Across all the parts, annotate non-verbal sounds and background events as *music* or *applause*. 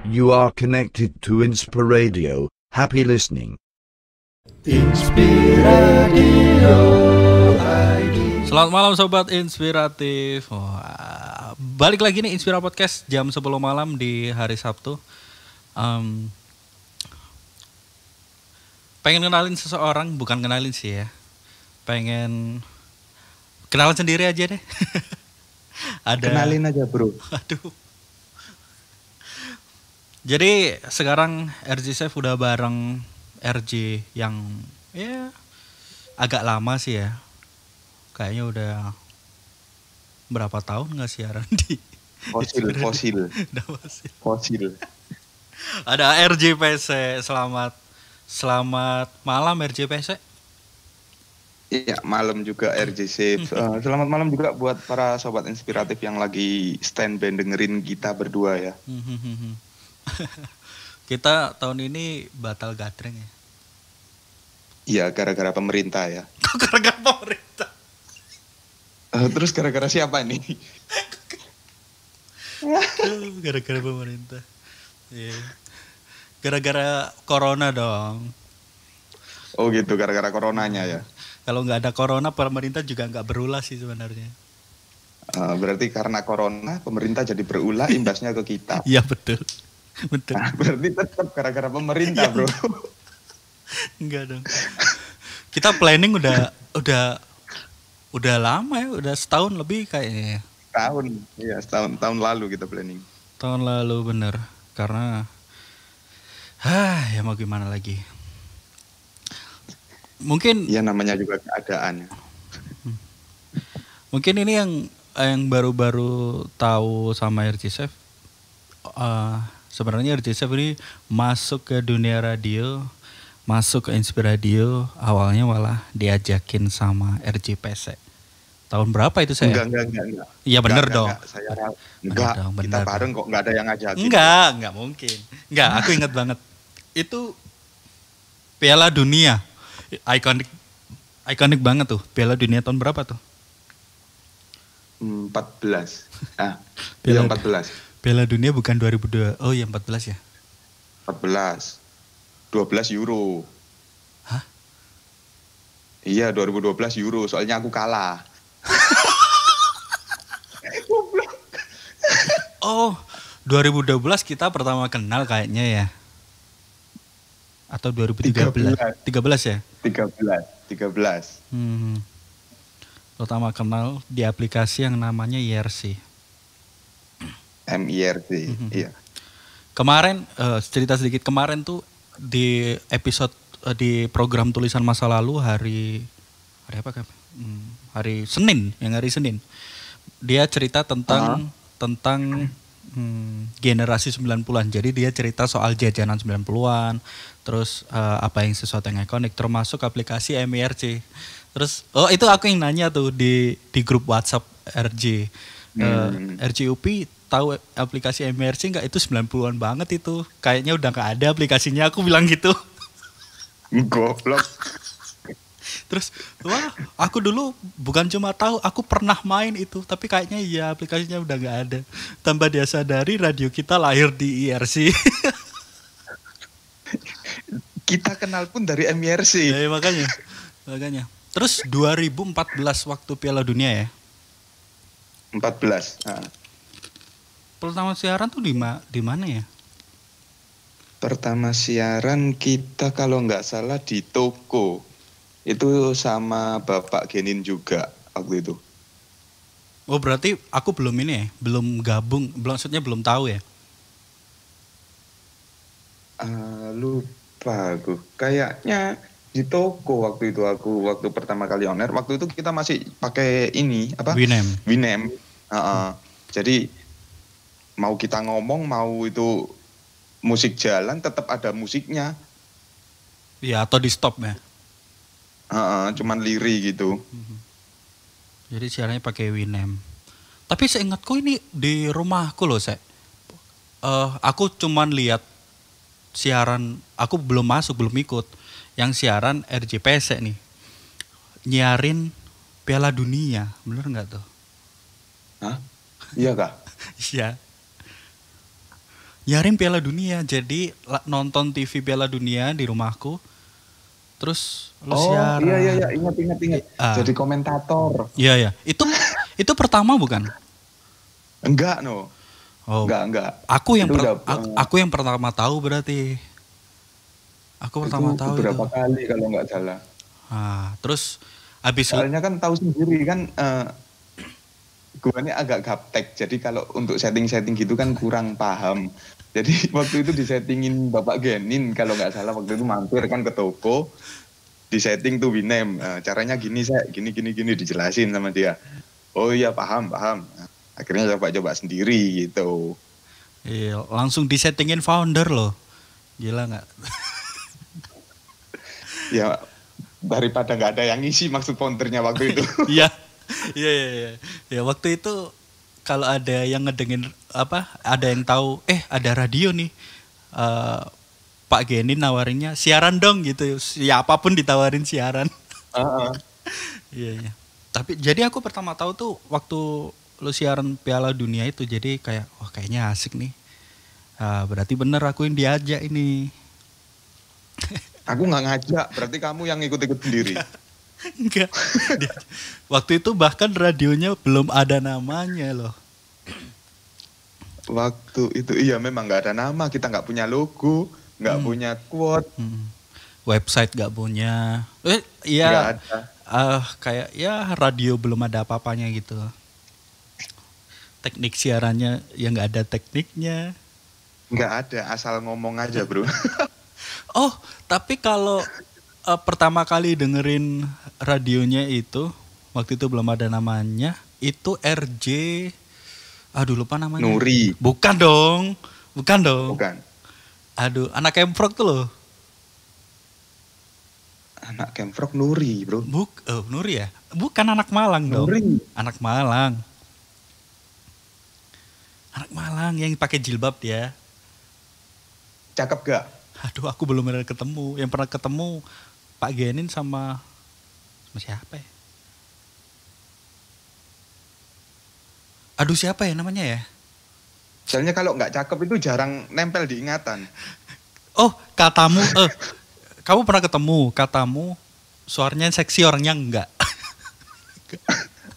You are connected to Inspiradio. Happy listening. Inspiradio Selamat malam sobat inspiratif. Wah, balik lagi nih Inspira Podcast jam 10 malam di hari Sabtu. Um, pengen kenalin seseorang, bukan kenalin sih ya. Pengen kenalan sendiri aja deh. *laughs* Ada. Kenalin aja bro. *laughs* Aduh jadi sekarang RJ Chef udah bareng RJ yang ya agak lama sih ya. Kayaknya udah berapa tahun nggak siaran di fosil fosil. *laughs* fosil. Fosil. Ada RJ PC. Selamat selamat malam RJ PC. Iya, malam juga RJ Safe. Uh, selamat malam juga buat para sobat inspiratif yang lagi stand band dengerin kita berdua ya. Hmm, hmm, hmm, *laughs* kita tahun ini batal gathering ya. Iya, gara-gara pemerintah ya. *laughs* Kok gara-gara pemerintah? Uh, terus gara-gara siapa ini? gara-gara pemerintah. Iya. Gara-gara corona dong. Oh gitu, gara-gara coronanya ya. Kalau nggak ada corona, pemerintah juga nggak berulah sih sebenarnya. Uh, berarti karena corona, pemerintah jadi berulah, imbasnya ke kita. Iya betul. Betul. Nah, berarti tetap gara-gara pemerintah, iya, Bro. Enggak dong. Kita planning udah udah udah lama ya, udah setahun lebih kayaknya. Ya. Tahun, iya setahun tahun lalu kita planning. Tahun lalu bener, karena ah ya mau gimana lagi. Mungkin ya namanya juga keadaan ya. hmm. Mungkin ini yang yang baru-baru tahu sama RC uh, eh, sebenarnya RJSF ini masuk ke dunia radio masuk ke Radio awalnya malah diajakin sama RJPC. Tahun berapa itu saya? Enggak, enggak, enggak. Iya benar dong. Enggak, saya enggak, dong, kita dong. bareng kok enggak ada yang ngajakin. Enggak, enggak mungkin. Enggak, aku *laughs* ingat banget. Itu Piala Dunia. Ikonik ikonik banget tuh. Piala Dunia tahun berapa tuh? 14. Ah, *laughs* iya, Piala 14. Piala Dunia bukan 2002. Oh iya 14 ya. 14. 12 Euro. Hah? Iya 2012 Euro, soalnya aku kalah. *laughs* oh, 2012 kita pertama kenal kayaknya ya. Atau 2013? 13, 13 ya? 13, 13. Hmm. Pertama kenal di aplikasi yang namanya IRC. MIRT. Mm-hmm. Iya. Kemarin uh, cerita sedikit kemarin tuh di episode uh, di program tulisan masa lalu hari hari apa kan? Hmm, hari Senin, yang hari Senin. Dia cerita tentang uh-huh. tentang hmm, generasi 90-an. Jadi dia cerita soal jajanan 90-an, terus uh, apa yang sesuatu yang ikonik termasuk aplikasi MIRC. Terus oh itu aku yang nanya tuh di di grup WhatsApp RJ. Hmm. Uh, RJUP tahu aplikasi MRC nggak itu 90-an banget itu. Kayaknya udah nggak ada aplikasinya, aku bilang gitu. Goblok. Terus, wah, aku dulu bukan cuma tahu, aku pernah main itu, tapi kayaknya ya aplikasinya udah nggak ada. Tambah dia sadari radio kita lahir di IRC. *laughs* kita kenal pun dari MRC. Ya, iya, makanya. Makanya. Terus 2014 waktu Piala Dunia ya? 14. Nah pertama siaran tuh di ma di mana ya? Pertama siaran kita kalau nggak salah di toko. Itu sama Bapak Genin juga waktu itu. Oh berarti aku belum ini ya, belum gabung, belum maksudnya belum tahu ya? Uh, lupa aku, kayaknya di toko waktu itu aku waktu pertama kali owner waktu itu kita masih pakai ini apa? Winem. Winem. Uh -uh. Hmm. Jadi mau kita ngomong mau itu musik jalan tetap ada musiknya. ya atau di stop ya? Uh, uh, cuman liri gitu. Mhm. Jadi siarannya pakai Winem. Tapi seingatku ini di rumahku loh, saya. Uh, eh, aku cuman lihat siaran, aku belum masuk, belum ikut. Yang siaran RJPC nih, nyiarin Piala Dunia, bener nggak tuh? Hah? Iya kak? *laughs* Iya. Yarin Piala Dunia. Jadi nonton TV Piala Dunia di rumahku. Terus lu oh, siaran. iya iya iya ingat ingat ingat. Uh, Jadi komentator. Iya iya. Itu itu pertama bukan? Enggak no. Oh. Enggak enggak. Aku yang udah, aku, yang pertama tahu berarti. Aku pertama itu tahu berapa kali kalau nggak salah. Ah, terus habis soalnya kan tahu sendiri kan uh, gue ini agak gaptek jadi kalau untuk setting-setting gitu kan kurang paham jadi *laughs* waktu itu disettingin bapak Genin kalau nggak salah waktu itu mampir kan ke toko disetting tuh Winem eh, caranya gini saya gini gini gini dijelasin sama dia oh iya paham paham akhirnya coba-coba sendiri gitu iya langsung disettingin founder loh gila nggak *laughs* ya daripada nggak ada yang ngisi maksud foundernya waktu itu iya *laughs* Iya iya iya. Ya waktu itu kalau ada yang ngedengin apa, ada yang tahu eh ada radio nih. Uh, Pak Geni nawarinnya siaran dong gitu. Ya apapun ditawarin siaran. *laughs* Iya uh -uh. iya. Tapi jadi aku pertama tahu tuh waktu lu siaran Piala Dunia itu jadi kayak wah oh, kayaknya asik nih. Uh, berarti bener aku yang diajak ini. Aku nggak ngajak, berarti kamu yang ikut-ikut sendiri. Iya. *laughs* Enggak. waktu itu bahkan radionya belum ada namanya loh. Waktu itu iya memang nggak ada nama, kita nggak punya logo, nggak hmm. punya quote. Hmm. Website nggak punya. Eh iya. Uh, kayak ya radio belum ada apa-apanya gitu. Teknik siarannya ya nggak ada tekniknya. Nggak ada, asal ngomong aja bro. *laughs* oh, tapi kalau uh, pertama kali dengerin radionya itu waktu itu belum ada namanya itu RJ aduh lupa namanya Nuri bukan dong bukan dong bukan aduh anak Kemprok tuh loh anak Kemprok Nuri bro Buk oh, Nuri ya bukan anak Malang dong Nuri. anak Malang anak Malang yang pakai jilbab dia cakep gak aduh aku belum pernah ketemu yang pernah ketemu Pak Genin sama sama siapa ya? Aduh siapa ya namanya ya? Soalnya kalau nggak cakep itu jarang nempel di ingatan. Oh katamu, eh, kamu pernah ketemu katamu suaranya seksi orangnya enggak.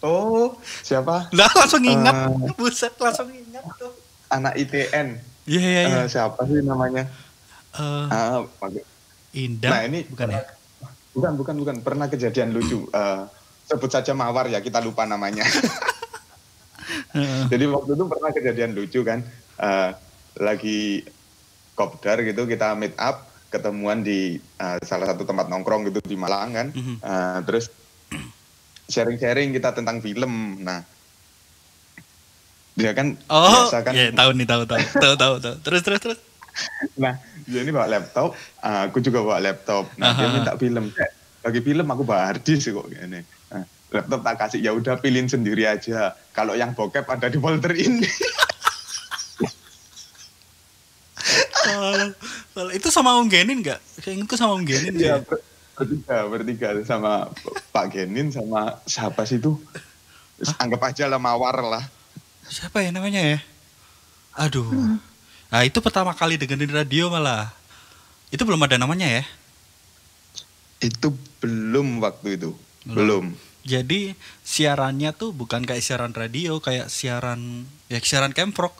oh siapa? Lah langsung ingat, uh, buset langsung ingat tuh. Anak ITN. Iya iya iya. Uh, siapa sih namanya? Uh, eh. uh, ah, Indah. Nah ini bukan ya? Bukan, bukan, bukan. Pernah kejadian lucu. Uh, sebut saja Mawar ya, kita lupa namanya. *laughs* Jadi waktu itu pernah kejadian lucu kan. Uh, lagi kopdar gitu, kita meet up, ketemuan di uh, salah satu tempat nongkrong gitu di Malang kan. Uh, terus sharing-sharing kita tentang film. Nah, dia kan oh, biasa kan. yeah, tahu nih, tahu, tahu, tahu, tahu, tahu. Terus, terus, terus nah dia ini bawa laptop uh, aku juga bawa laptop nah uh-huh. dia minta film bagi film aku bawa hard disk kok ini nah, laptop tak kasih ya udah pilih sendiri aja kalau yang bokep ada di folder ini Kalau itu sama Om Genin nggak? Saya ingat sama Om Genin. Iya, ya, bertiga, bertiga sama Pak Genin sama siapa sih itu? Anggap aja lah mawar lah. Siapa ya namanya ya? Aduh. Hmm. Nah, itu pertama kali dengerin radio malah. Itu belum ada namanya ya? Itu belum waktu itu. Belum. belum. Jadi siarannya tuh bukan kayak siaran radio, kayak siaran ya siaran kemprok.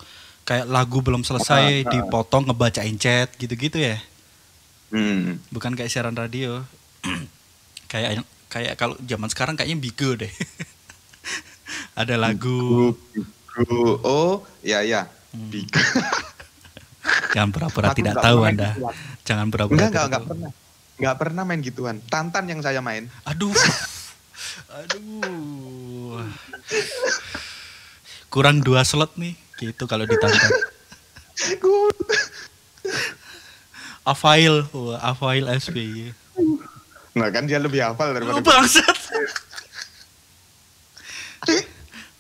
Kayak lagu belum selesai ah, ah, dipotong ngebacain chat gitu-gitu ya. Hmm. Bukan kayak siaran radio. *clears throat* kayak kayak kalau zaman sekarang kayaknya bigo deh. *laughs* Ada lagu. Bigo, bigo. Oh, ya ya. Hmm. Bigo. *laughs* Jangan pura-pura tidak tahu Anda. Gituan. Jangan pura-pura. Enggak, enggak, enggak pernah. Enggak pernah main gituan. Tantan yang saya main. Aduh. Aduh. Kurang dua slot nih. Gitu kalau ditantan. Avail, *laughs* oh, Avail SBY. Nah kan dia lebih hafal daripada oh, bangsat. *laughs*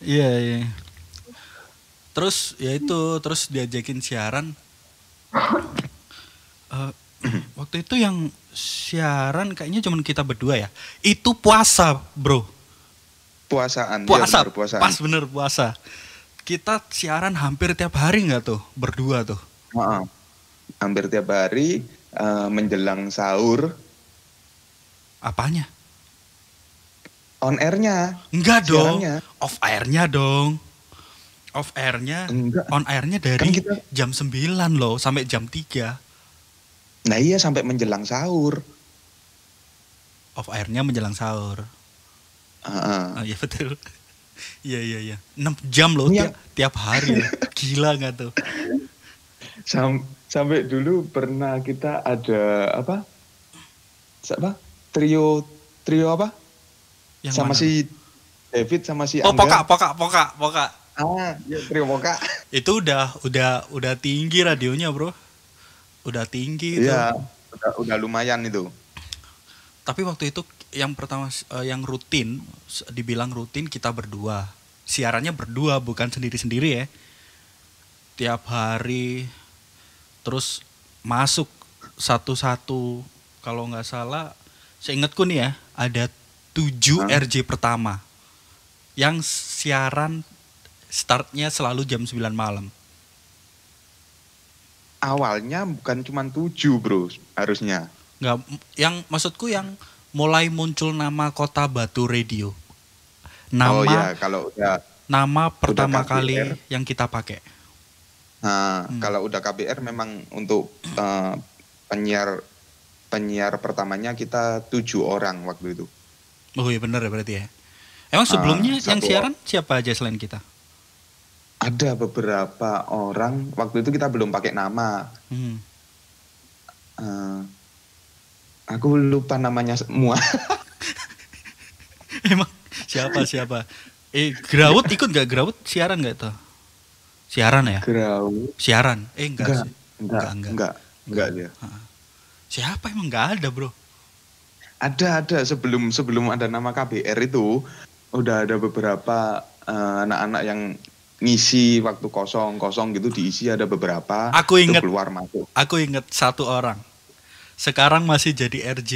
Iya, iya. Terus ya itu, terus diajakin siaran Waktu itu yang siaran kayaknya cuman kita berdua ya. Itu puasa, Bro. Puasaan. Iya, puasa. Ya puasaan. Pas bener puasa. Kita siaran hampir tiap hari nggak tuh berdua tuh? Maaf. Hampir tiap hari uh, menjelang sahur. Apanya? On airnya. Enggak dong. Siarannya. Off airnya dong off airnya Enggak. on airnya dari kan kita... jam 9 loh sampai jam 3 Nah iya sampai menjelang sahur. Off airnya menjelang sahur. Uh, oh, iya betul. *laughs* Iya iya iya. 6 jam loh iya. tiap, tiap hari. Gila nggak tuh? Sam sampai dulu pernah kita ada apa? Siapa? Trio trio apa? Yang sama mana? si David sama si oh, Angga. Oh, Poka, Poka, Poka, Poka. Ah, ya, trio Poka. Itu udah udah udah tinggi radionya, Bro. Udah tinggi itu. Iya, udah, udah lumayan itu. Tapi waktu itu yang pertama eh, yang rutin dibilang rutin kita berdua. Siarannya berdua bukan sendiri-sendiri ya. Tiap hari terus masuk satu-satu kalau nggak salah seingatku nih ya ada tujuh hmm. RJ pertama yang siaran startnya selalu jam 9 malam awalnya bukan cuma tujuh bro harusnya. Nggak, yang maksudku yang mulai muncul nama kota Batu Radio. Nama oh, ya, kalau ya nama pertama kali yang kita pakai. Nah, hmm. kalau udah KBR memang untuk uh, penyiar penyiar pertamanya kita tujuh orang waktu itu. Oh iya benar ya berarti ya. Emang nah, sebelumnya uh, yang siaran siapa aja selain kita? ada beberapa orang waktu itu kita belum pakai nama hmm. uh, aku lupa namanya semua *laughs* emang siapa siapa eh Grawut ikut gak Grawut siaran gak itu? siaran ya Grawut siaran eh enggak enggak sih. enggak enggak enggak, enggak, enggak dia ah. siapa emang enggak ada bro ada ada sebelum sebelum ada nama KBR itu udah ada beberapa eh, anak-anak uh, anak -anak yang ngisi waktu kosong kosong gitu diisi ada beberapa aku inget keluar masuk aku inget satu orang sekarang masih jadi RJ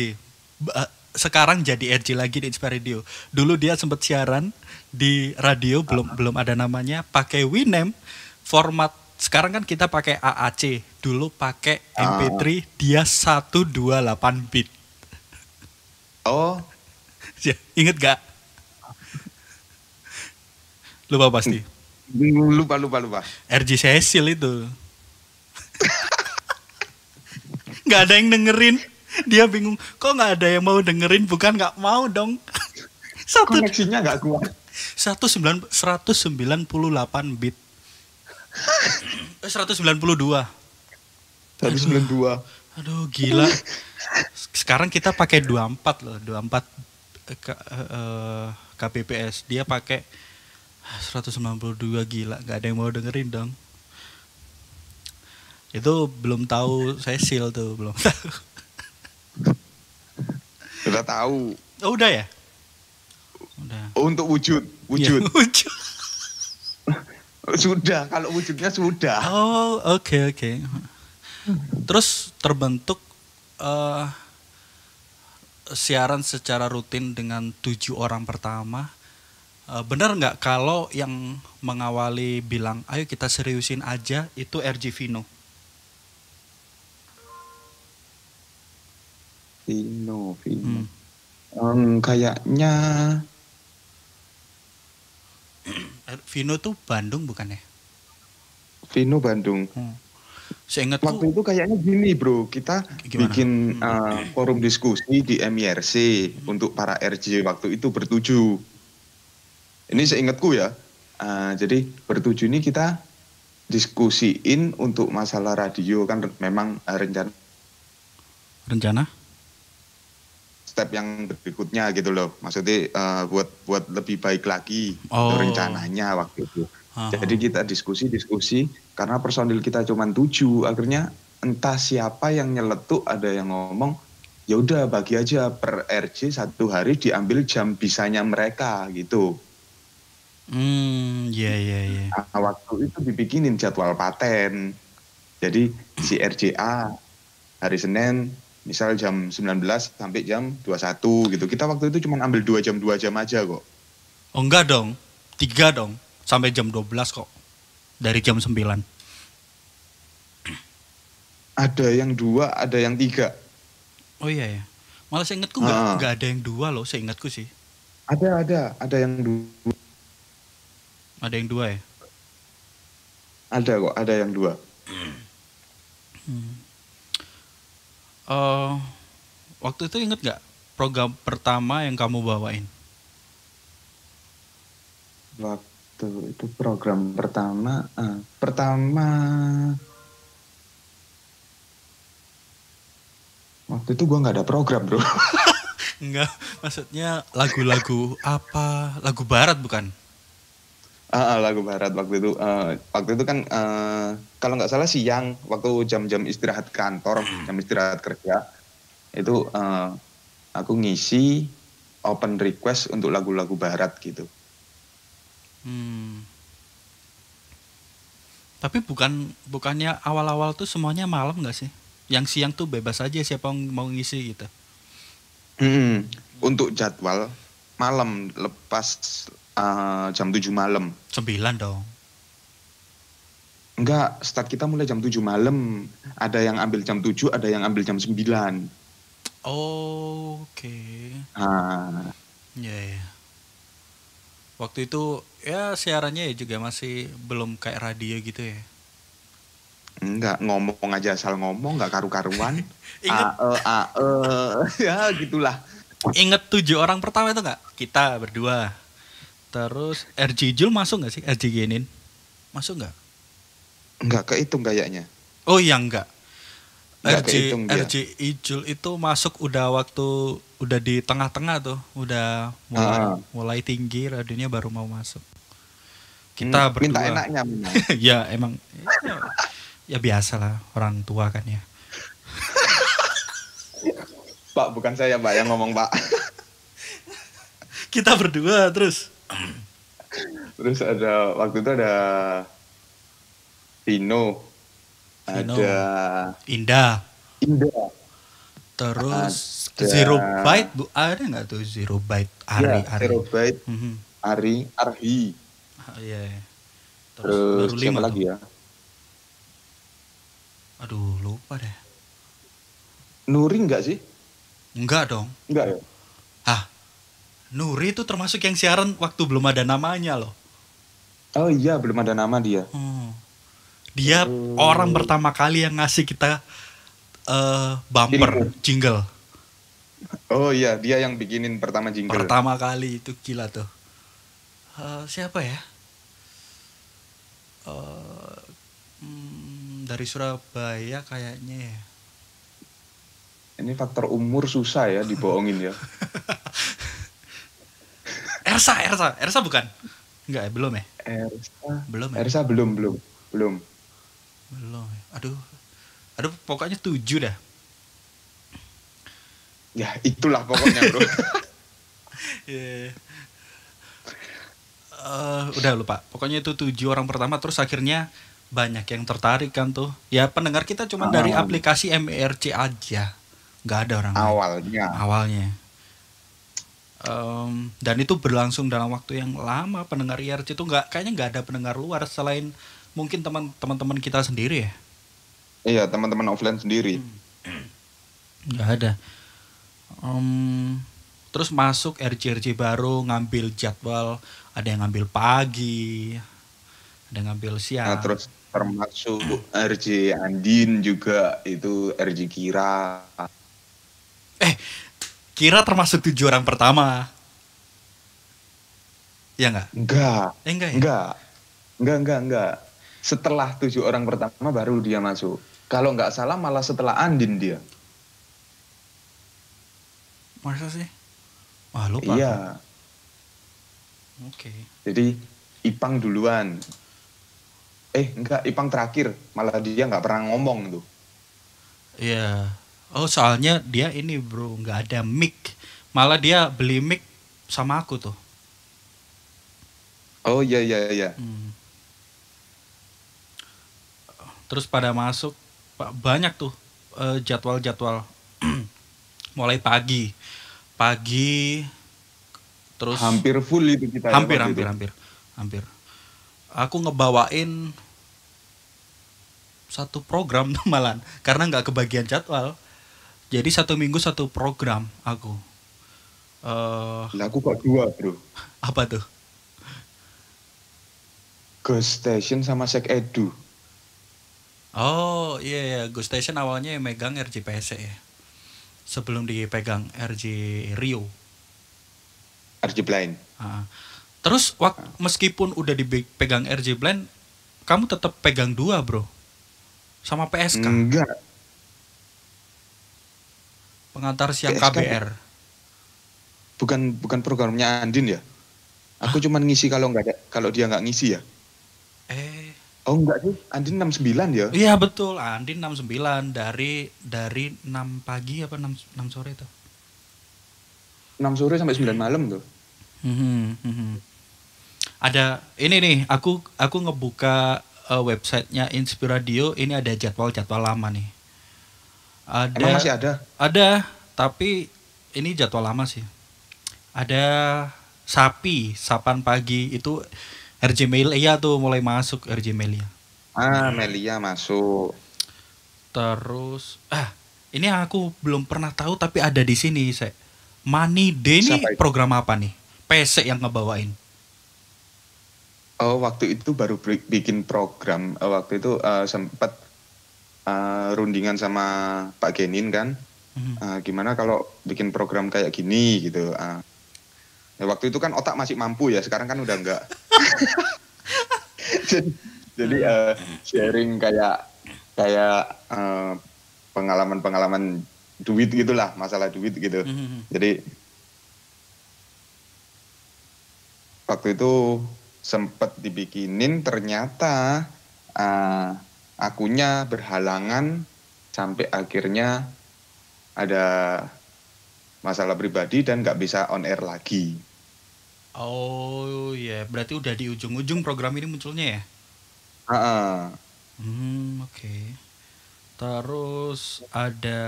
eh, sekarang jadi RJ lagi di Inspire Radio dulu dia sempat siaran di radio belum uh ah. -huh. belum ada namanya pakai Winem format sekarang kan kita pakai AAC dulu pakai MP3 uh. Ah. dia 128 bit oh *laughs* ya, inget gak lupa pasti Lupa, lupa, lupa. RG Cecil itu. *laughs* nggak ada yang dengerin. Dia bingung, kok nggak ada yang mau dengerin? Bukan nggak mau dong. *laughs* Satu, Koneksinya nggak kuat. puluh delapan bit. *laughs* Eh, seratus sembilan puluh dua. 192. 192. dua. aduh gila. Sekarang kita pakai dua empat loh, dua empat eh, KPPS. Eh, Dia pakai 192 ah, gila gak ada yang mau dengerin dong itu belum tahu Cecil tuh belum tahu udah tahu oh, udah ya udah oh, untuk wujud wujud ya, *laughs* wujud sudah kalau wujudnya sudah oh oke okay, oke okay. terus terbentuk uh, siaran secara rutin dengan tujuh orang pertama Eh, benar nggak kalau yang mengawali bilang ayo kita seriusin aja itu RG Vino? Vino, Vino. Hmm. Um, kayaknya eh, Vino tuh Bandung bukan ya? Vino Bandung. Hmm. Seingat waktu itu kayaknya gini bro, kita Gimana? bikin hmm. uh, forum diskusi di MIRC hmm. untuk para RG waktu itu bertujuh ini seingatku ya. Uh, jadi bertujuh ini kita diskusiin untuk masalah radio kan memang uh, rencana rencana step yang berikutnya gitu loh. Maksudnya uh, buat buat lebih baik lagi oh. rencananya waktu itu. Aha. Jadi kita diskusi-diskusi karena personil kita cuma tujuh, akhirnya entah siapa yang nyeletuk ada yang ngomong ya udah bagi aja per RJ satu hari diambil jam bisanya mereka gitu. Hmm, iya iya iya. Nah, waktu itu dibikinin jadwal paten. Jadi si RJA hari Senin misal jam 19 sampai jam 21 gitu. Kita waktu itu cuma ambil 2 jam 2 jam aja kok. Oh enggak dong. 3 dong. Sampai jam 12 kok. Dari jam 9. Ada yang 2, ada yang 3. Oh iya ya. Malah seingatku enggak, ah. enggak ada yang 2 loh, saya ingatku sih. Ada, ada. Ada yang 2 ada yang dua ya? Ada kok, ada yang dua. Hmm. Uh, waktu itu inget gak program pertama yang kamu bawain? Waktu itu program pertama, uh, pertama waktu itu gua nggak ada program bro. Enggak, *laughs* maksudnya lagu-lagu apa? Lagu barat bukan? Uh, lagu barat waktu itu uh, waktu itu kan uh, kalau nggak salah siang waktu jam-jam istirahat kantor hmm. jam istirahat kerja itu uh, aku ngisi open request untuk lagu-lagu barat gitu. Hmm. Tapi bukan bukannya awal-awal tuh semuanya malam nggak sih? Yang siang tuh bebas aja siapa mau ngisi gitu. Hmm. Untuk jadwal malam lepas Eh, jam 7 malam. 9 dong. Enggak, start kita mulai jam 7 malam. Ada yang ambil jam 7, ada yang ambil jam 9. Oh, oke. Okay. Ah. Ya, ya. Waktu itu ya siarannya ya juga masih belum kayak radio gitu ya. Enggak, ngomong aja asal ngomong, nggak karu-karuan. *laughs* Ingat a, -e, e. *laughs* ya gitulah. Ingat tujuh orang pertama itu enggak? Kita berdua. Terus RG Jul masuk nggak sih? RG Genin? Masuk nggak? Nggak kehitung kayaknya. Oh iya nggak. RJ RG Jul itu masuk udah waktu udah di tengah-tengah tuh, udah mulai, uh. mulai tinggi radionya baru mau masuk. Kita hmm, berdua. Minta enaknya, *laughs* ya emang ya, ya biasa lah orang tua kan ya. pak bukan saya pak yang ngomong pak. Kita berdua terus Terus ada waktu itu ada Vino, Vino. ada Indah. Indah. Terus ada... Zero Byte bu ada nggak tuh Zero Byte Ari ya, Ari. Zero Byte mm -hmm. Ari Arhi. Oh, iya. Terus, Terus siapa lagi ya? Aduh lupa deh. Nuri nggak sih? Enggak dong. Enggak ya. Nuri itu termasuk yang siaran waktu belum ada namanya loh. Oh iya, belum ada nama dia. Hmm. Dia oh. orang pertama kali yang ngasih kita uh, bumper Jingle. jingle. Oh iya, dia yang bikinin pertama jingle. Pertama kali itu gila tuh. Uh, siapa ya? Uh, hmm, dari Surabaya kayaknya ya. Ini faktor umur susah ya dibohongin ya. *laughs* Ersa, Ersa, Ersa bukan? Enggak ya, belum ya? Ersa. Belum ya? Ersa belum, belum. Belum. Belum. Ya? Aduh. Aduh, pokoknya tujuh dah. Ya, itulah pokoknya, Bro. *laughs* yeah. Iya, iya. uh, udah lupa. Pokoknya itu tujuh orang pertama terus akhirnya banyak yang tertarik kan tuh. Ya, pendengar kita cuma dari aplikasi MRC e aja. Enggak ada orang. Awalnya. Lain. Awalnya um, dan itu berlangsung dalam waktu yang lama pendengar IRC e itu nggak kayaknya nggak ada pendengar luar selain mungkin teman teman kita sendiri ya iya teman-teman offline sendiri hmm. nggak hmm. ada um, terus masuk RC e RC e baru ngambil jadwal ada yang ngambil pagi ada yang ngambil siang nah, terus termasuk RC Andin juga itu RC Kira eh Kira termasuk tujuh orang pertama. ya nggak? Enggak. Eh, enggak ya? Enggak. Enggak, enggak, enggak. Setelah tujuh orang pertama baru dia masuk. Kalau enggak salah malah setelah Andin dia. Masa sih? Wah lupa. Iya. Oke. Okay. Jadi Ipang duluan. Eh enggak, Ipang terakhir. Malah dia enggak pernah ngomong tuh. Iya. Yeah oh soalnya dia ini bro nggak ada mic malah dia beli mic sama aku tuh oh iya iya iya hmm. terus pada masuk banyak tuh eh, jadwal-jadwal *clears throat* mulai pagi pagi terus hampir full itu kita ya hampir ya, hampir itu. hampir hampir aku ngebawain satu program *laughs* malan karena nggak kebagian jadwal jadi satu minggu satu program aku. Uh, nah, aku kok dua bro. Apa tuh? Ghost Station sama Sek Edu. Oh iya ya Ghost Station awalnya yang megang PSE ya. Sebelum dipegang RJ Rio. RJ Blind. Uh, terus wak meskipun udah dipegang RJ Blind, kamu tetap pegang dua bro, sama PSK. Enggak Pengantar siang KBR. Bukan bukan programnya Andin ya? Aku ah. cuman ngisi kalau nggak ada kalau dia nggak ngisi ya. Eh. Oh enggak sih, Andin 69 ya? Iya betul, Andin 69 dari dari 6 pagi apa 6, 6 sore itu? 6 sore sampai 9 hmm. malam tuh. Hmm, hmm, hmm. Ada ini nih, aku aku ngebuka uh, websitenya Inspiradio, ini ada jadwal-jadwal lama nih. Ada. Emang masih ada? Ada, tapi ini jadwal lama sih. Ada sapi, sapan pagi itu RJ Melia iya tuh mulai masuk RJ Melia. Ah, Melia masuk. Terus ah, ini aku belum pernah tahu tapi ada di sini, saya. Money Day ini program apa nih? PC yang ngebawain. Oh, waktu itu baru bikin program. Oh, waktu itu uh, eh, sempat uh, rundingan sama Pak Genin kan uh, gimana kalau bikin program kayak gini gitu uh, ya waktu itu kan otak masih mampu ya sekarang kan udah enggak *laughs* jadi, uh, sharing kayak kayak uh, pengalaman-pengalaman duit gitulah masalah duit gitu mm-hmm. jadi waktu itu sempet dibikinin ternyata uh, akunya berhalangan sampai akhirnya ada masalah pribadi dan nggak bisa on air lagi. Oh ya, yeah. berarti udah di ujung-ujung program ini munculnya ya? Ah. Uh-uh. Hmm, oke. Okay. Terus ada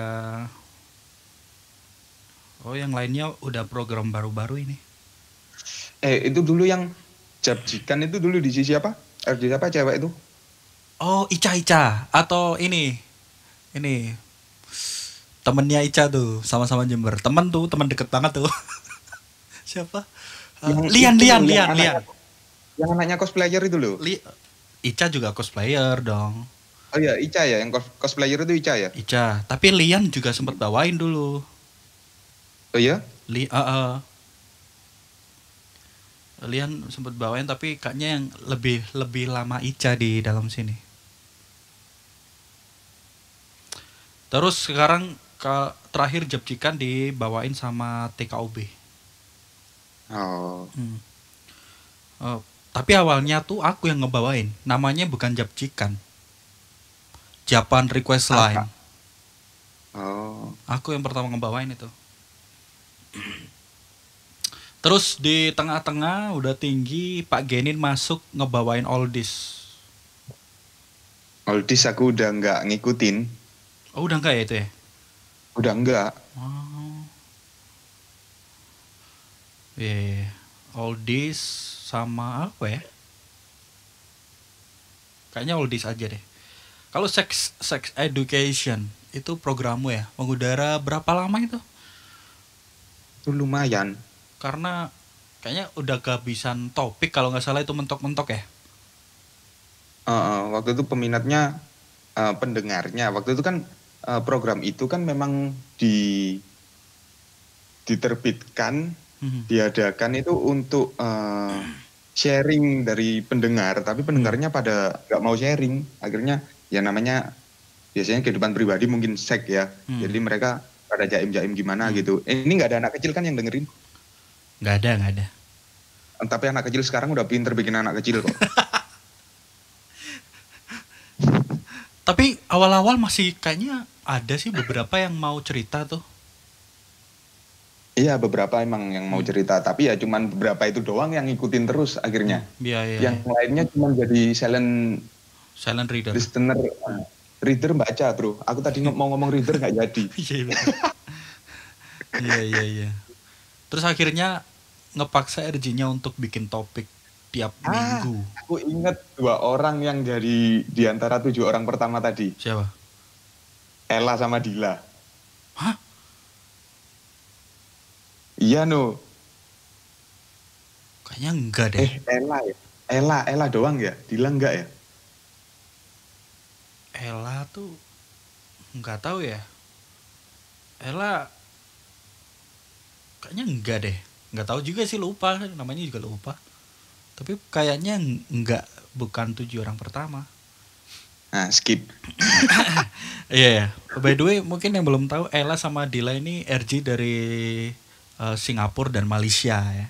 Oh, yang lainnya udah program baru-baru ini. Eh, itu dulu yang Jabjikan itu dulu di sisi apa? RJ eh, siapa cewek itu? Oh, Ica Ica atau ini ini temennya Ica tuh sama-sama Jember. Temen tuh, temen deket banget tuh. *laughs* Siapa? Uh, Lian, Lian, Lian, Lian. Lian. Yang anaknya cosplayer itu loh. Li Ica juga cosplayer dong. Oh iya, Ica ya, yang cosplayer itu Ica ya. Ica, tapi Lian juga sempat bawain dulu. Oh iya? Li uh, uh. Lian sempat bawain tapi kayaknya yang lebih lebih lama Ica di dalam sini. Terus sekarang ke, terakhir Jepcikan dibawain sama TKOB. Oh. Hmm. Uh, tapi awalnya tuh aku yang ngebawain. Namanya bukan Japcikan. Japan Request Line. Oh. Aku yang pertama ngebawain itu. Terus di tengah-tengah udah tinggi Pak Genin masuk ngebawain oldies. Oldies aku udah nggak ngikutin. Oh udah nggak ya itu ya? Udah nggak. Wow. Yeah. Iya, iya. Oldies sama apa ya? Kayaknya oldies aja deh. Kalau sex sex education itu programmu ya? Mengudara berapa lama itu? Itu lumayan karena kayaknya udah kehabisan topik kalau nggak salah itu mentok-mentok ya. Uh, waktu itu peminatnya uh, pendengarnya waktu itu kan uh, program itu kan memang di diterbitkan hmm. diadakan itu untuk uh, sharing dari pendengar tapi pendengarnya hmm. pada nggak mau sharing akhirnya ya namanya biasanya kehidupan pribadi mungkin sek ya hmm. jadi mereka ada jaim-jaim gimana hmm. gitu ini nggak ada anak kecil kan yang dengerin Nggak ada, nggak ada. Tapi anak kecil sekarang udah pinter bikin anak kecil kok. *laughs* Tapi awal-awal masih kayaknya ada sih beberapa yang mau cerita tuh. Iya beberapa emang yang mau hmm. cerita tapi ya cuman beberapa itu doang yang ngikutin terus akhirnya. Hmm, iya iya. Yang ya. lainnya cuma jadi silent silent reader. Listener reader baca bro. Aku tadi mau ngomong reader nggak jadi. *laughs* Iya, iya. iya iya iya. Terus akhirnya ngepaksa RJ-nya untuk bikin topik tiap ah, minggu. Aku inget dua orang yang dari di antara tujuh orang pertama tadi. Siapa? Ella sama Dila. Hah? Iya no. Kayaknya enggak deh. Eh Ella ya. Ella, Ella doang ya. Dila enggak ya? Ella tuh nggak tahu ya. Ella kayaknya enggak deh nggak tahu juga sih lupa namanya juga lupa tapi kayaknya nggak bukan tujuh orang pertama nah skip *laughs* iya yeah. by the way mungkin yang belum tahu Ella sama Dila ini RG dari uh, Singapura dan Malaysia ya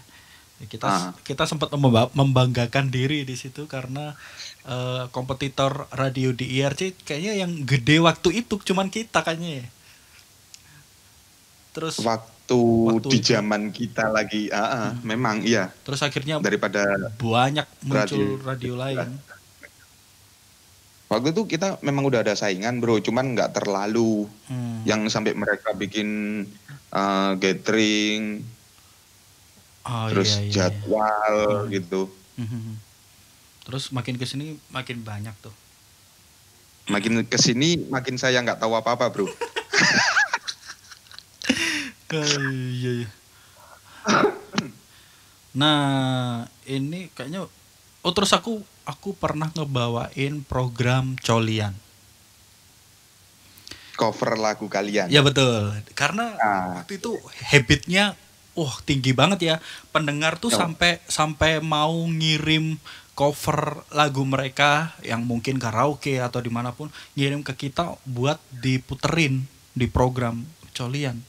kita ah. kita sempat membanggakan diri di situ karena uh, kompetitor radio di IRC kayaknya yang gede waktu itu cuman kita kayaknya ya. terus waktu waktu, waktu di zaman kita lagi uh, uh, hmm. memang iya terus akhirnya daripada banyak muncul radio, radio lain *laughs* waktu itu kita memang udah ada saingan bro cuman nggak terlalu hmm. yang sampai mereka bikin uh, gathering oh, terus iya, iya, iya. jadwal Hmm. gitu hmm, hmm, hmm. terus makin kesini makin banyak tuh makin kesini makin saya nggak tahu apa apa bro *laughs* iya, iya. Nah, ini kayaknya oh terus aku aku pernah ngebawain program colian. Cover lagu kalian. Ya betul. Karena nah. waktu itu habitnya wah oh, tinggi banget ya. Pendengar tuh oh. sampai sampai mau ngirim cover lagu mereka yang mungkin karaoke atau dimanapun ngirim ke kita buat diputerin di program colian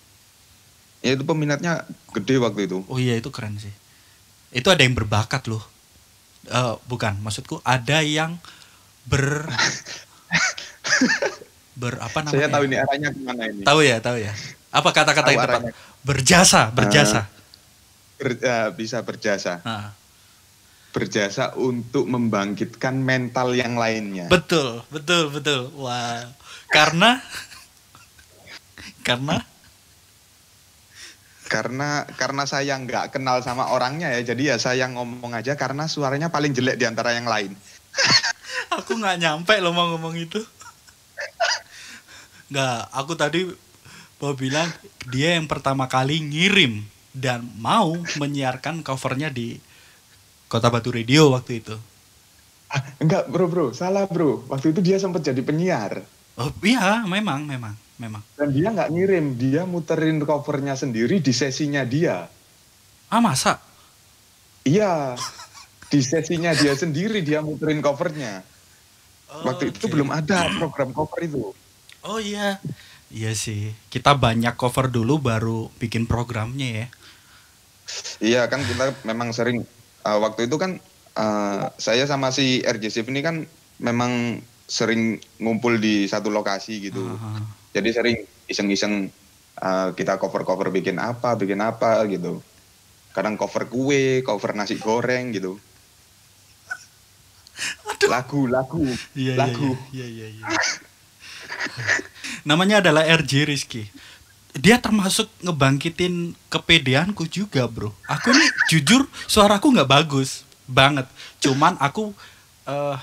Ya itu peminatnya gede waktu itu. Oh iya itu keren sih. Itu ada yang berbakat loh. Uh, bukan, maksudku ada yang ber *laughs* ber apa namanya? Saya ya? tahu ini arahnya kemana ini. Tahu ya, tahu ya. Apa kata-kata yang tepat? Berjasa, ah. berjasa. Uh, ber, uh, bisa berjasa. Uh. Berjasa untuk membangkitkan mental yang lainnya. Betul, betul, betul. Wah. Wow. Karena *laughs* karena karena karena saya nggak kenal sama orangnya ya jadi ya saya ngomong aja karena suaranya paling jelek di antara yang lain *laughs* aku nggak nyampe lo mau ngomong itu *laughs* nggak aku tadi mau bilang dia yang pertama kali ngirim dan mau menyiarkan covernya di Kota Batu Radio waktu itu ah, enggak bro bro salah bro waktu itu dia sempat jadi penyiar oh iya memang memang memang. Dan dia nggak ngirim, dia muterin covernya sendiri di sesinya dia. Ah masa? Iya, di sesinya dia sendiri dia muterin covernya. Oh, Waktu okay. itu belum ada program cover itu. Oh iya, iya sih. Kita banyak cover dulu baru bikin programnya ya. Iya kan kita memang sering uh, waktu itu kan uh, saya sama si RJC ini kan memang sering ngumpul di satu lokasi gitu. Uh -huh. Jadi sering iseng-iseng uh, kita cover-cover bikin apa, bikin apa gitu. Kadang cover kue, cover nasi goreng gitu. Aduh. Lagu, lagu, iya, iya lagu. Iya, iya, iya. iya. Namanya adalah RJ Rizky dia termasuk ngebangkitin kepedeanku juga bro aku nih jujur suaraku nggak bagus banget cuman aku uh,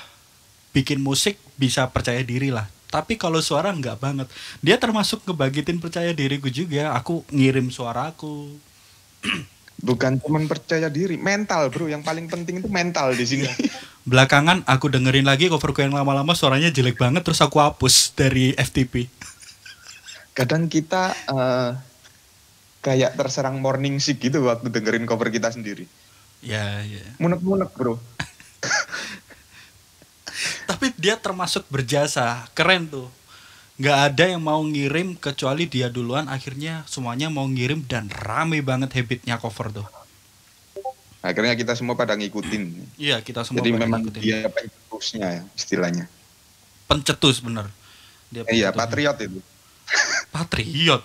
bikin musik bisa percaya diri lah tapi kalau suara nggak banget dia termasuk ngebagitin percaya diriku juga aku ngirim suaraku bukan cuma percaya diri mental bro yang paling penting itu mental di sini iya. belakangan aku dengerin lagi coverku yang lama-lama suaranya jelek banget terus aku hapus dari FTP kadang kita uh, kayak terserang morning sick gitu waktu dengerin cover kita sendiri ya yeah, ya yeah. munek munek bro *laughs* tapi dia termasuk berjasa keren tuh nggak ada yang mau ngirim kecuali dia duluan akhirnya semuanya mau ngirim dan rame banget habitnya cover tuh akhirnya kita semua pada ngikutin iya kita semua jadi pada memang ngikutin. dia pencetusnya ya istilahnya pencetus bener dia iya, pencetus. iya patriot itu patriot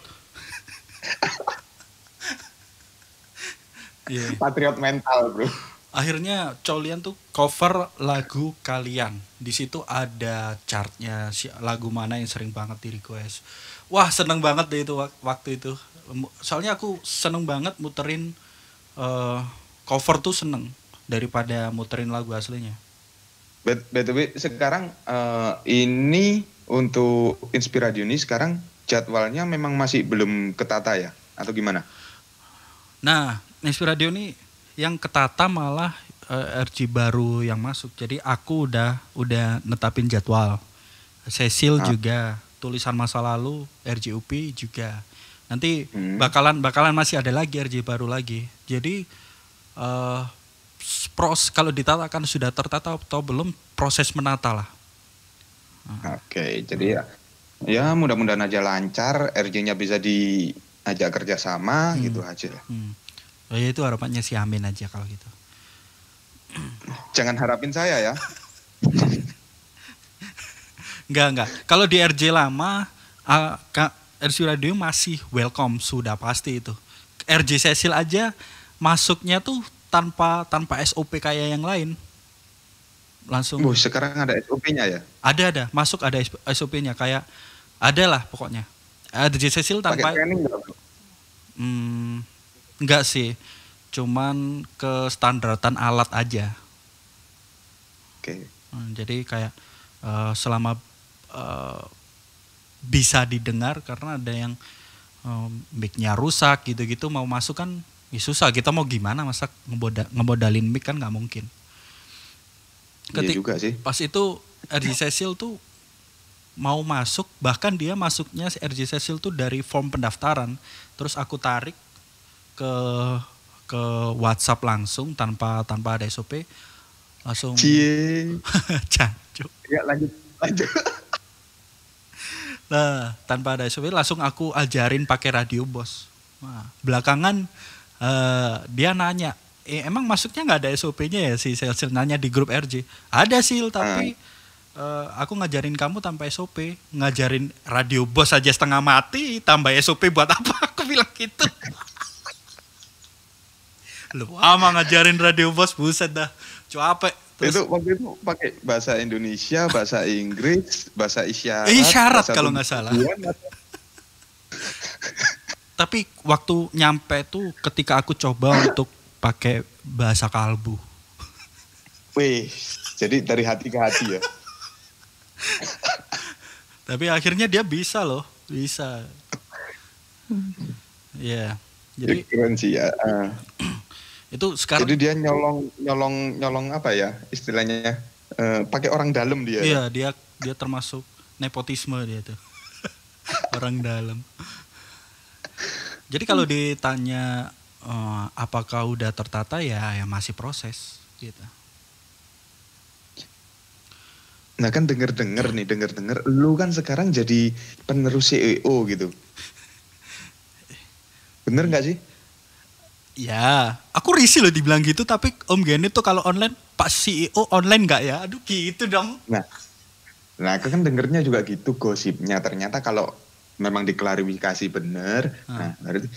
*laughs* iya. patriot mental bro akhirnya Cholian tuh cover lagu kalian di situ ada chartnya si lagu mana yang sering banget di request wah seneng banget deh itu waktu itu soalnya aku seneng banget muterin uh, cover tuh seneng daripada muterin lagu aslinya btw sekarang uh, ini untuk Inspiradio ini sekarang jadwalnya memang masih belum ketata ya atau gimana nah Inspiradio ini yang ketata malah uh, eh, RG baru yang masuk. Jadi aku udah udah netapin jadwal. Cecil ah. juga tulisan masa lalu RJUP juga. Nanti hmm. bakalan bakalan masih ada lagi RJ baru lagi. Jadi uh, pros kalau ditatakan sudah tertata atau belum proses menata lah. Ah. Oke, okay, jadi ya ya mudah-mudahan aja lancar, RJ-nya bisa diajak kerjasama hmm. gitu aja. Hmm. Oh ya itu harapannya si Amin aja kalau gitu. Jangan harapin saya ya. enggak, *laughs* enggak. Kalau di RJ lama, uh, Radio masih welcome, sudah pasti itu. RJ Cecil aja masuknya tuh tanpa tanpa SOP kayak yang lain langsung. Bu, sekarang ada SOP-nya ya? Ada ada, masuk ada SOP-nya kayak ada lah pokoknya. RJ Cecil tanpa. training Hmm, Enggak sih, cuman ke tan alat aja. Oke. Okay. Hmm, jadi kayak uh, selama uh, bisa didengar karena ada yang um, mic-nya rusak gitu-gitu mau masuk kan ya susah kita mau gimana masa ngeboda, ngebodalin mic kan nggak mungkin. Iya Ketik, iya juga sih. Pas itu RG Cecil tuh mau masuk bahkan dia masuknya RG Cecil tuh dari form pendaftaran terus aku tarik ke ke WhatsApp langsung tanpa tanpa ada SOP langsung cie *laughs* cancuk ya lanjut lanjut nah tanpa ada SOP langsung aku ajarin pakai radio bos nah, belakangan uh, dia nanya eh, emang masuknya nggak ada SOP-nya ya si sales nanya di grup RJ ada sih tapi uh, aku ngajarin kamu tanpa SOP ngajarin radio bos aja setengah mati tambah SOP buat apa *laughs* aku bilang gitu lu ama ngajarin radio bos buset dah capek Terus, itu waktu itu pakai bahasa Indonesia bahasa Inggris bahasa isyarat eh, isyarat kalau nggak salah tapi waktu nyampe tuh ketika aku coba untuk pakai bahasa kalbu wih jadi dari hati ke hati ya tapi akhirnya dia bisa loh bisa hmm. ya yeah. jadi keren ya uh itu sekarang Jadi dia nyolong nyolong nyolong apa ya istilahnya? Uh, pakai orang dalam dia. Iya, dia dia termasuk nepotisme dia tuh. *laughs* orang dalam. Jadi kalau ditanya uh, eh, apakah udah tertata ya ya masih proses gitu. Nah kan denger dengar iya. nih, denger dengar lu kan sekarang jadi penerus CEO gitu. *laughs* Bener nggak sih? Ya, aku risih loh dibilang gitu, tapi Om Gene tuh kalau online, Pak CEO online nggak ya? Aduh gitu dong. Nah, nah aku kan dengernya juga gitu gosipnya. Ternyata kalau memang diklarifikasi bener, hmm. nah berarti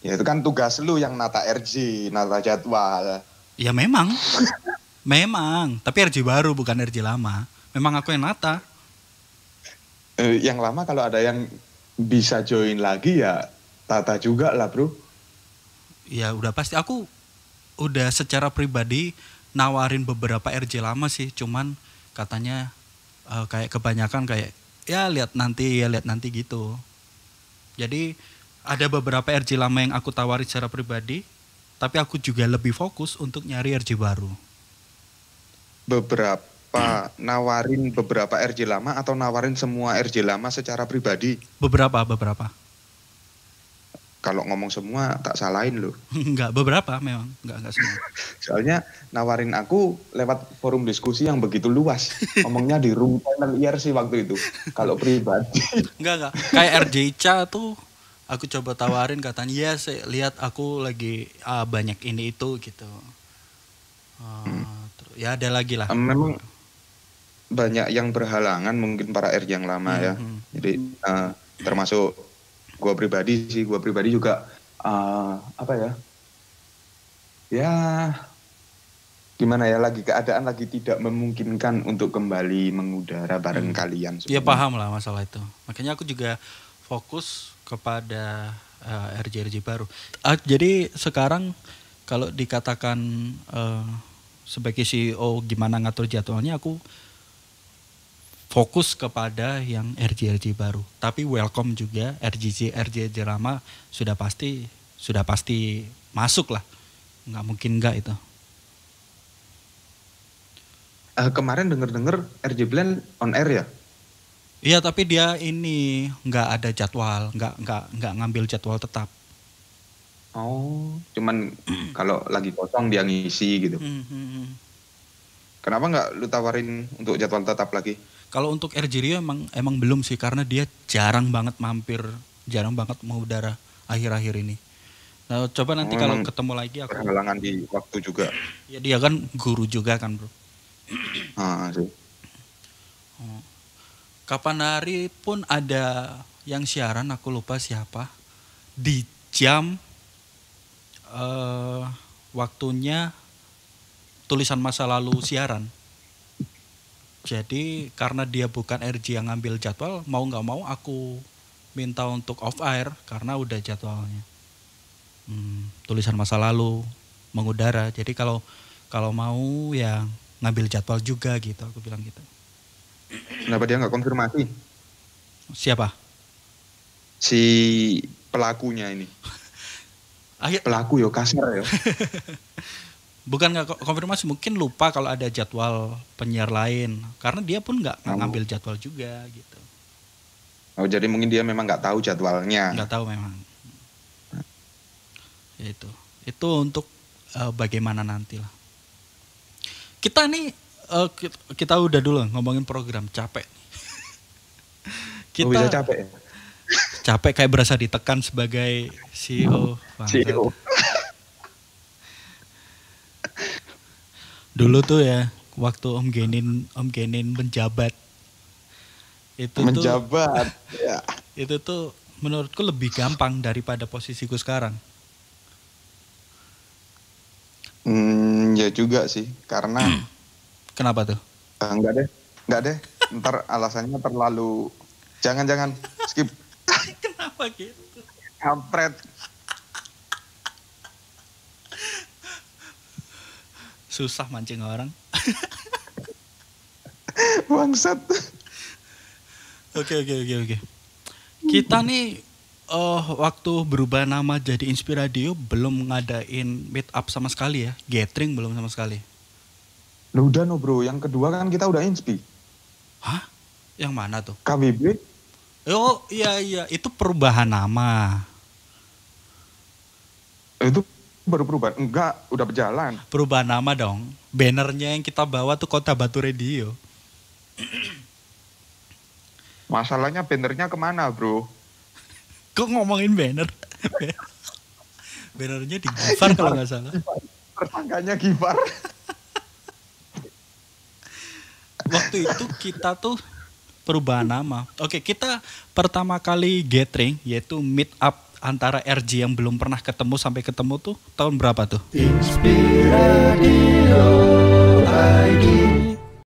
ya itu kan tugas lu yang nata RG, nata jadwal. Ya memang, *laughs* memang. Tapi RG baru bukan RG lama. Memang aku yang nata. Eh, yang lama kalau ada yang bisa join lagi ya tata juga lah bro ya udah pasti aku udah secara pribadi nawarin beberapa RJ lama sih, cuman katanya uh, kayak kebanyakan kayak ya lihat nanti ya lihat nanti gitu. Jadi ada beberapa RJ lama yang aku tawari secara pribadi, tapi aku juga lebih fokus untuk nyari RJ baru. Beberapa hmm. nawarin beberapa RJ lama atau nawarin semua RJ lama secara pribadi? Beberapa, beberapa kalau ngomong semua tak salahin loh. *laughs* Enggak, beberapa memang, enggak enggak semua. *laughs* Soalnya nawarin aku lewat forum diskusi yang begitu luas. Ngomongnya di room panel IRC waktu itu. Kalau pribadi. enggak, *laughs* enggak. Kayak RJICA tuh aku coba tawarin katanya, "Ya, saya lihat aku lagi ah, banyak ini itu gitu." Uh, hmm. ya ada lagi lah. Memang banyak yang berhalangan mungkin para R yang lama hmm, ya. Hmm. Jadi uh, termasuk gue pribadi sih gue pribadi juga uh, apa ya ya gimana ya lagi keadaan lagi tidak memungkinkan untuk kembali mengudara bareng hmm. kalian. Iya paham lah masalah itu. Makanya aku juga fokus kepada uh, eh, RJ-RJ baru. Uh, jadi sekarang kalau dikatakan uh, sebagai CEO gimana ngatur jadwalnya aku fokus kepada yang rg baru. Tapi welcome juga RGG RGG lama sudah pasti sudah pasti masuk lah. Nggak mungkin nggak itu. Uh, kemarin denger-denger RG Blend on air ya? Iya tapi dia ini nggak ada jadwal, nggak nggak nggak ngambil jadwal tetap. Oh, cuman kalau lagi kosong dia ngisi gitu. Hmm, hmm, hmm. Kenapa nggak lu tawarin untuk jadwal tetap lagi? Kalau untuk RJ Rio emang emang belum sih karena dia jarang banget mampir, jarang banget mau udara akhir-akhir ini. Nah, coba nanti hmm, kalau ketemu lagi aku halangan di waktu juga. Ya dia kan guru juga kan, Bro. Ah, sih. Iya. Oh. Kapan hari pun ada yang siaran aku lupa siapa di jam uh, waktunya tulisan masa lalu siaran jadi karena dia bukan RG yang ngambil jadwal, mau nggak mau aku minta untuk off air karena udah jadwalnya. Hmm, tulisan masa lalu mengudara. Jadi kalau kalau mau ya ngambil jadwal juga gitu. Aku bilang gitu. Kenapa dia nggak konfirmasi? Siapa? Si pelakunya ini. *laughs* Akhir... Pelaku yo kasar yo. *laughs* bukan nggak konfirmasi mungkin lupa kalau ada jadwal penyiar lain karena dia pun nggak oh. ngambil jadwal juga gitu oh jadi mungkin dia memang nggak tahu jadwalnya nggak tahu memang itu itu untuk uh, bagaimana nanti lah kita nih uh, kita udah dulu ngomongin program capek *laughs* oh, kita oh, bisa capek ya? capek kayak berasa ditekan sebagai CEO *laughs* CEO Dulu tuh ya, waktu Om Genin Om Genin menjabat itu menjabat tuh, ya. itu tuh menurutku lebih gampang daripada posisiku sekarang. Hmm, ya juga sih, karena *clears throat* kenapa tuh? Eh, enggak deh, enggak deh. Ntar alasannya terlalu jangan-jangan skip. *laughs* kenapa gitu? Kampret. susah mancing orang *laughs* bangsat oke oke oke oke kita hmm. nih uh, waktu berubah nama jadi Inspiradio belum ngadain meet up sama sekali ya gathering belum sama sekali Lu udah no bro, yang kedua kan kita udah inspi. Hah? Yang mana tuh? KBB. Oh iya iya, itu perubahan nama. Eh, itu Baru perubahan? Enggak, udah berjalan. Perubahan nama dong. Bannernya yang kita bawa tuh Kota Batu Radio. *clears throat* Masalahnya bannernya kemana bro? *laughs* Kok ngomongin banner? *laughs* bannernya di Gifar kalau nggak salah. Tersangkanya Gifar. *laughs* Waktu itu kita tuh perubahan nama. Oke, kita pertama kali gathering yaitu meet up antara RJ yang belum pernah ketemu sampai ketemu tuh tahun berapa tuh? Inspiradio ID.